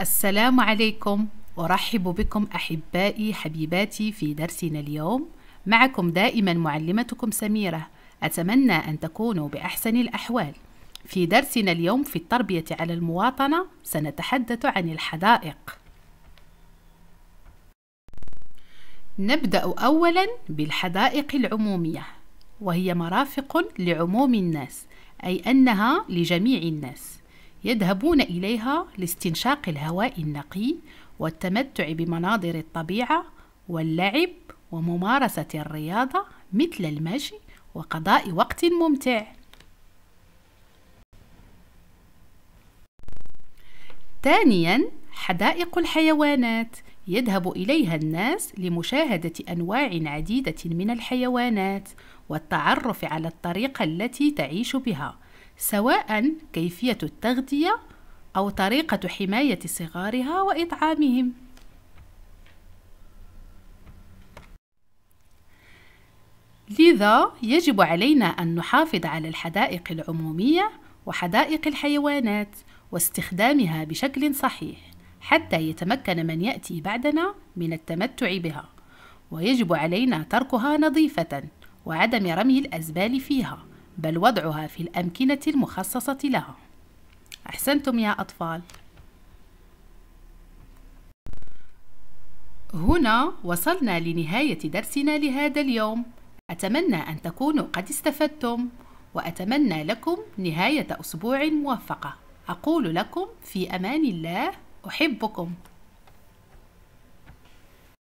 السلام عليكم أرحب بكم أحبائي حبيباتي في درسنا اليوم معكم دائما معلمتكم سميرة أتمنى أن تكونوا بأحسن الأحوال في درسنا اليوم في التربية على المواطنة سنتحدث عن الحدائق نبدأ أولا بالحدائق العمومية وهي مرافق لعموم الناس أي أنها لجميع الناس يذهبون إليها لاستنشاق الهواء النقي والتمتع بمناظر الطبيعة واللعب وممارسة الرياضة مثل المشي وقضاء وقت ممتع ثانيا حدائق الحيوانات يذهب إليها الناس لمشاهدة أنواع عديدة من الحيوانات والتعرف على الطريقة التي تعيش بها سواء كيفية التغذية أو طريقة حماية صغارها وإطعامهم لذا يجب علينا أن نحافظ على الحدائق العمومية وحدائق الحيوانات واستخدامها بشكل صحيح حتى يتمكن من يأتي بعدنا من التمتع بها ويجب علينا تركها نظيفة وعدم رمي الأزبال فيها بل وضعها في الأمكنة المخصصة لها أحسنتم يا أطفال هنا وصلنا لنهاية درسنا لهذا اليوم أتمنى أن تكونوا قد استفدتم وأتمنى لكم نهاية أسبوع موفقة أقول لكم في أمان الله أحبكم